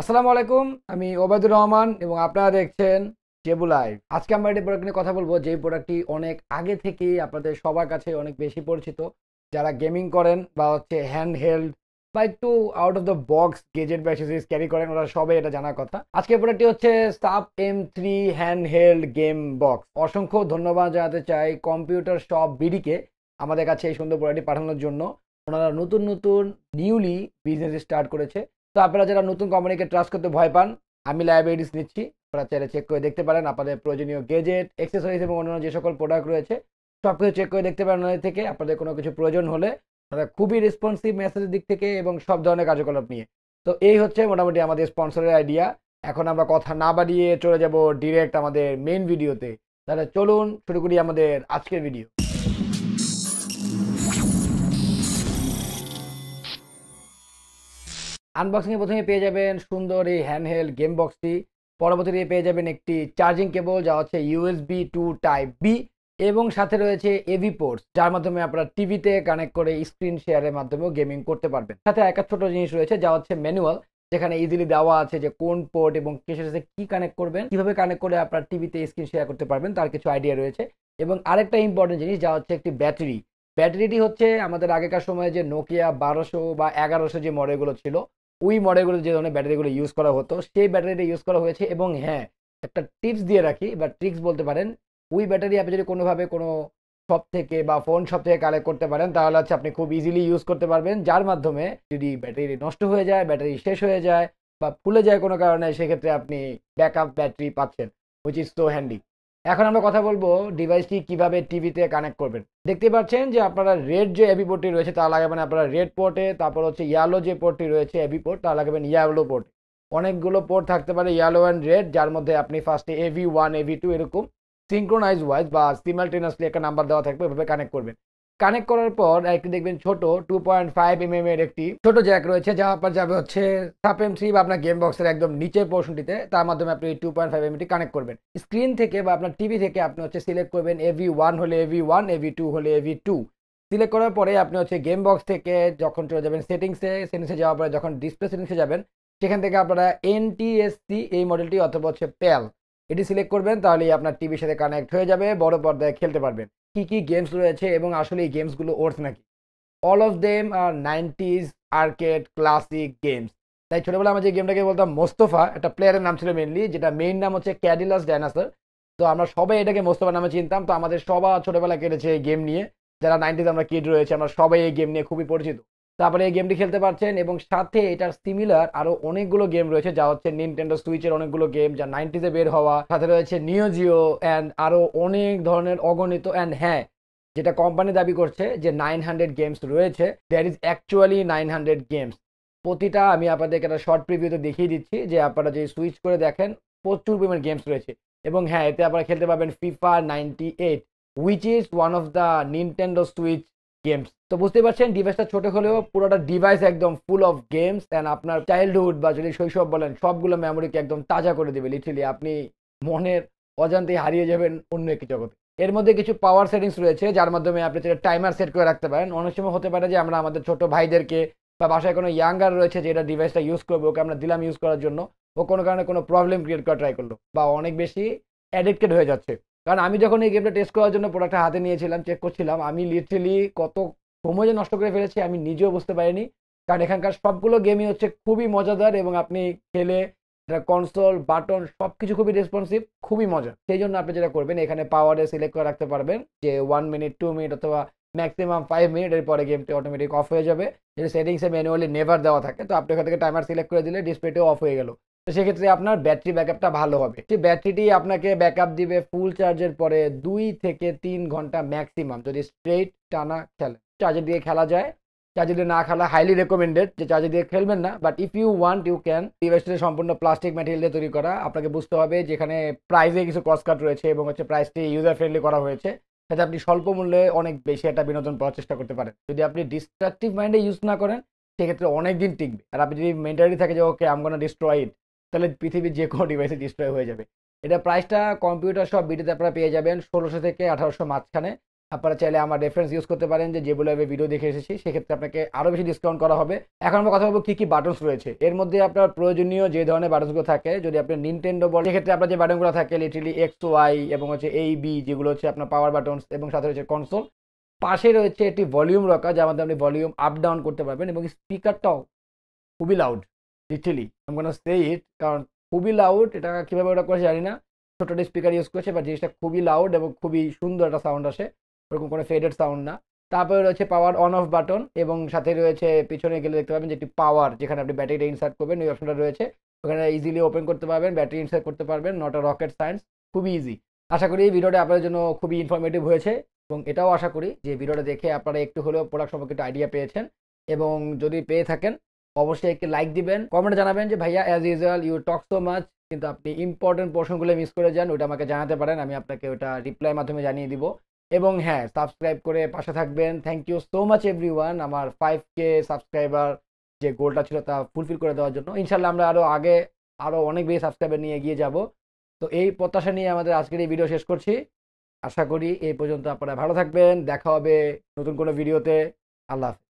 আসসালামু আলাইকুম আমি ওবায়দুর রহমান এবং আপনারা দেখছেন টেবু লাইভ আজকে আমরা একটি প্রোডাক্ট নিয়ে কথা বলবো যে প্রোডাক্টটি অনেক আগে থেকেই আপনাদের সবার কাছে অনেক বেশি পরিচিত যারা গেমিং করেন বা হচ্ছে হ্যান্ড হেল্ড বা একটু out of the box gadget বা অ্যাক্সেসরিজ ক্যারি করেন ওরা সবাই এটা জানার কথা আজকে প্রোডাক্টটি হচ্ছে stuff M three hand held game box অসংখ্য ধন্যবাদ জানাতে চাই কম্পিউটার শপ বিডিকে আমাদের কাছে এই সুন্দর প্রোডাক্টটি পাঠানোর জন্য ওনারা নতুন নতুন নিউলি বিজনেস স্টার্ট করেছে তো আপনারা যারা নতুন কোম্পানিকে ট্রাস্ট করতে ভয় পান আমি লাইব্রেরিস নিচ্ছি আপনারা চাইলে চেক করে দেখতে পারেন আপনাদের প্রয়োজনীয় গেজেট এক্সেসরিজ এবং অন্যান্য যে সকল প্রোডাক্ট রয়েছে সব কিছু চেক করে দেখতে পারেন ওদের থেকে আপনাদের কোনো কিছু প্রয়োজন হলে তারা খুবই রেসপন্সিভ মেসেজের দিক থেকে এবং সব ধরনের কার্যকলাপ নিয়ে তো এই হচ্ছে মোটামুটি আমাদের স্পন্সরের আইডিয়া এখন আমরা কথা না বাড়িয়ে চলে যাব ডিরেক্ট আমাদের মেন ভিডিওতে তাহলে চলুন শুরু করি আমাদের আজকের ভিডিও আনবক্সিংয়ে প্রথমে পেয়ে যাবেন সুন্দর এই হ্যান্ডহেল্ড গেম বক্সটি পরবর্তীতে পেয়ে যাবেন একটি চার্জিং কেবল যা হচ্ছে ইউএসবি টু টাইপ বি এবং সাথে রয়েছে এভি পোর্টস যার মাধ্যমে আপনারা টিভিতে কানেক্ট করে স্ক্রিন শেয়ারের মাধ্যমেও গেমিং করতে পারবেন সাথে একটা ছোট জিনিস রয়েছে যা হচ্ছে ম্যানুয়াল যেখানে ইজিলি দেওয়া আছে যে কোন পোর্ট এবং কিসের সাথে কী কানেক্ট করবেন কিভাবে কানেক্ট করে আপনার টিভিতে স্ক্রিন শেয়ার করতে পারবেন তার কিছু আইডিয়া রয়েছে এবং আরেকটা ইম্পর্টেন্ট জিনিস যা হচ্ছে একটি ব্যাটারি ব্যাটারিটি হচ্ছে আমাদের আগেকার সময়ে যে নোকিয়া বারোশো বা এগারোশো যে মডেলগুলো ছিল ওই মডেলগুলো যে ধরনের ব্যাটারিগুলো ইউজ করা হতো সেই ব্যাটারিটা ইউজ করা হয়েছে এবং হ্যাঁ একটা টিপস দিয়ে রাখি বা ট্রিক্স বলতে পারেন ওই ব্যাটারি আপনি যদি কোনোভাবে কোনো শপ থেকে বা ফোন শপ থেকে কালেক্ট করতে পারেন তাহলে হচ্ছে আপনি খুব ইজিলি ইউজ করতে পারবেন যার মাধ্যমে যদি ব্যাটারি নষ্ট হয়ে যায় ব্যাটারি শেষ হয়ে যায় বা ফুলে যায় কোনো কারণে সেক্ষেত্রে আপনি ব্যাকআপ ব্যাটারি পাচ্ছেন হুইচ ইজ সো হ্যান্ডি এখন আমরা কথা বলবো ডিভাইসটি কিভাবে টিভিতে কানেক্ট করবেন দেখতে পাচ্ছেন যে আপনারা রেড যে এবি পোর্টটি রয়েছে তা লাগাবেন আপনারা রেড পোর্টে তারপর হচ্ছে ইয়ালো যে পোর্টটি রয়েছে এবি পোর্ট তা লাগাবেন ইয়ালো পোর্ট অনেকগুলো পোর্ট থাকতে পারে ইয়ালো অ্যান্ড রেড যার মধ্যে আপনি ফার্স্টে এভি ওয়ান এভি টু এরকম সিঙ্ক্রোনাইজ ওয়াইজ বা সিমালটেনিয়াসলি একটা নাম্বার দেওয়া থাকবে এভাবে কানেক্ট করবেন কানেক্ট করার পর একটি দেখবেন ছোট two point five M M এর একটি ছোট জ্যাক রয়েছে যা আপনার যাবে হচ্ছে সাপ এম থ্রি বা আপনার গেম বক্সের একদম নিচের পোর্শনটিতে তার মাধ্যমে আপনি টু পয়েন্ট ফাইভ এমটি কানেক্ট করবেন স্ক্রিন থেকে বা আপনার টিভি থেকে আপনি হচ্ছে সিলেক্ট করবেন এভি ওয়ান হলে এভি ওয়ান এভি টু হলে এভি টু সিলেক্ট করার পরে আপনি হচ্ছে গেম বক্স থেকে যখন চলে যাবেন সেটিংসে সেটিংসে যাওয়ার পরে যখন ডিসপ্লে সেটিংসে যাবেন সেখান থেকে আপনারা এনটিএসসি এই মডেলটি অথবা হচ্ছে প্যাল এটি সিলেক্ট করবেন তাহলেই আপনার টিভির সাথে কানেক্ট হয়ে যাবে বড় পর্দায় খেলতে পারবেন কি কি গেমস রয়েছে এবং আসলে এই গেমসগুলো ওর্থ নাকি all of them are nineties arcade classic games তাই ছোটোবেলা আমার যে গেমটাকে বলতাম মোস্তফা একটা প্লেয়ারের নাম ছিল মেনলি যেটা মেইন নাম হচ্ছে ক্যাডিলাস ডাইনাসার তো আমরা সবাই এটাকে মোস্তফা নামে চিনতাম তো আমাদের সবার ছোটোবেলা কেটেছে এই গেম নিয়ে যারা নাইনটিজ আমরা কিড রয়েছে আমরা সবাই এই গেম নিয়ে খুবই পরিচিত তারপরে এই গেমটি খেলতে পারছেন এবং সাথে এটার সিমিলার আরো অনেকগুলো গেম রয়েছে যা হচ্ছে নিনটেন্ডো সুইচের অনেকগুলো গেম যা নাইনটিতে বের হওয়া সাথে রয়েছে নিও জিও অ্যান্ড আরো অনেক ধরনের অগণিত অ্যান্ড হ্যাঁ যেটা কোম্পানি দাবি করছে যে নাইন হান্ড্রেড গেমস রয়েছে there is actually nine hundred games প্রতিটা আমি আপনাদেরকে একটা শর্ট প্রিভিউতে দেখিয়ে দিচ্ছি যে আপনারা যদি সুইচ করে দেখেন প্রচুর পরিমাণ গেমস রয়েছে এবং হ্যাঁ এতে আপনারা খেলতে পারবেন FIFA ninety eight which is one of the Nintendo Switch games তো বুঝতে পারছেন ডিভাইসটা ছোট হলেও পুরোটা ডিভাইস একদম ফুল অফ গেমস অ্যান্ড আপনার চাইল্ডহুড বা যদি শৈশব বলেন সবগুলো মেমোরিকে একদম তাজা করে দেবে লিটারালি আপনি মনের অজান্তেই হারিয়ে যাবেন অন্য একটি জগতে এর মধ্যে কিছু পাওয়ার সেটিংস রয়েছে যার মাধ্যমে আপনি সেটা টাইমার সেট করে রাখতে পারেন অনেক সময় হতে পারে যে আমরা আমাদের ছোট ভাইদেরকে বা বাসায় কোনো ইয়াঙ্গার রয়েছে যে এটা ডিভাইসটা ইউজ করবে ওকে আমরা দিলাম ইউজ করার জন্য ও কোনো কারণে কোনো প্রবলেম ক্রিয়েট করা ট্রাই করলো বা অনেক বেশি অ্যাডিক্টেড হয়ে যাচ্ছে কারণ আমি যখন এই গেমটা টেস্ট করার জন্য প্রোডাক্টটা হাতে নিয়েছিলাম চেক করছিলাম আমি লিটারেলি কত সময় যে নষ্ট করে ফেলেছি আমি নিজেও বুঝতে পারিনি কারণ এখানকার সবগুলো গেমই হচ্ছে খুবই মজাদার এবং আপনি খেলে কনসোল বাটন সব কিছু খুবই রেসপন্সিভ খুবই মজা সেই জন্য আপনি যেটা করবেন এখানে পাওয়ারে সিলেক্ট করে রাখতে পারবেন যে ওয়ান মিনিট টু মিনিট অথবা ম্যাক্সিমাম ফাইভ মিনিট এর পরে গেমটি অটোমেটিক অফ হয়ে যাবে যেটা সেটিংসে ম্যানুয়ালি নেভার দেওয়া থাকে তো আপনি ওখান থেকে টাইমার সিলেক্ট করে দিলে ডিসপ্লেটিও অফ হয়ে গেল তো সেক্ষেত্রে আপনার ব্যাটারি ব্যাকআপটা ভালো হবে সেই ব্যাটারিটি আপনাকে ব্যাকআপ দিবে ফুল চার্জের পরে দুই থেকে তিন ঘন্টা ম্যাক্সিমাম যদি স্ট্রেট টানা খেলে চার্জে দিয়ে খেলা যায় চার্জে দিয়ে না খেলা হাইলি রেকমেন্ডেড যে চার্জে দিয়ে খেলবেন না but if you want you can ডিভাইসটি সম্পূর্ণ প্লাস্টিক ম্যাটেরিয়াল দিয়ে তৈরি করা আপনাকে বুঝতে হবে যেখানে প্রাইসে কিছু কস্ট কাট রয়েছে এবং হচ্ছে প্রাইসটি ইউজার ফ্রেন্ডলি করা হয়েছে যাতে আপনি স্বল্প মূল্যে অনেক বেশি একটা বিনোদন পাওয়ার চেষ্টা করতে পারেন যদি আপনি ডিস্ট্রাকটিভ মাইন্ডে ইউজ না করেন সেক্ষেত্রে অনেক দিন টিকবে আর আপনি যদি মেন্টালি থাকে যে ওকে আমগোনা গোনা ডিস্ট্রয় ইট তাহলে পৃথিবীর যে কোনো ডিভাইসে ডিসপ্লে হয়ে যাবে এটা প্রাইসটা কম্পিউটার সব ভিডিওতে আপনারা পেয়ে যাবেন ষোলোশো থেকে আঠারোশো মাঝখানে আপনারা চাইলে আমার রেফারেন্স ইউজ করতে পারেন যে যেগুলো আমি ভিডিও দেখে এসেছি সেক্ষেত্রে আপনাকে আরও বেশি ডিসকাউন্ট করা হবে এখন আমরা কথা বলবো কী কী বাটনস রয়েছে এর মধ্যে আপনার প্রয়োজনীয় যে ধরনের বাটনসগুলো থাকে যদি আপনি নিনটেন্ডো বল সেক্ষেত্রে আপনার যে বাটনগুলো থাকে লিটারলি এক্স ওয়াই এবং হচ্ছে এই বি যেগুলো হচ্ছে আপনার পাওয়ার বাটনস এবং সাথে রয়েছে কনসোল পাশে রয়েছে একটি ভলিউম রকা যার মধ্যে আপনি ভলিউম আপ ডাউন করতে পারবেন এবং স্পিকারটাও খুবই লাউড লিটারলি আমি কোনো সে ইট কারণ খুবই লাউড এটা কীভাবে ওটা করেছে জানি না ছোটো স্পিকার ইউজ করেছে বা জিনিসটা খুবই লাউড এবং খুবই সুন্দর একটা সাউন্ড আসে ওরকম কোনো ফেডেড সাউন্ড না তারপরে রয়েছে পাওয়ার অন অফ বাটন এবং সাথে রয়েছে পিছনে গেলে দেখতে পাবেন যে একটি পাওয়ার যেখানে আপনি ব্যাটারিটা ইনসার্ট করবেন ওই অপশনটা রয়েছে ওখানে ইজিলি ওপেন করতে পারবেন ব্যাটারি ইনসার্ট করতে পারবেন নট আ রকেট সায়েন্স খুবই ইজি আশা করি এই ভিডিওটা আপনাদের জন্য খুবই ইনফরমেটিভ হয়েছে এবং এটাও আশা করি যে ভিডিওটা দেখে আপনারা একটু হলেও প্রোডাক্ট সম্পর্কে একটু আইডিয়া পেয়েছেন এবং যদি পেয়ে থাকেন অবশ্যই একটি লাইক দিবেন কমেন্ট জানাবেন যে ভাইয়া as usual you talk so much কিন্তু আপনি ইম্পর্টেন্ট প্রশ্নগুলো মিস করে যান ওটা আমাকে জানাতে পারেন আমি আপনাকে ওটা রিপ্লাই মাধ্যমে জানিয়ে দিব এবং হ্যাঁ সাবস্ক্রাইব করে পাশে থাকবেন thank you so much every আমার ফাইভ কে সাবস্ক্রাইবার যে গোলটা ছিল তা ফুলফিল করে দেওয়ার জন্য ইনশাল্লাহ আমরা আরও আগে আরও অনেক বেশি সাবস্ক্রাইবার নিয়ে এগিয়ে যাব তো এই প্রত্যাশা নিয়ে আমাদের আজকের এই ভিডিও শেষ করছি আশা করি এই পর্যন্ত আপনারা ভালো থাকবেন দেখা হবে নতুন কোনো ভিডিওতে আল্লাহ হাফিজ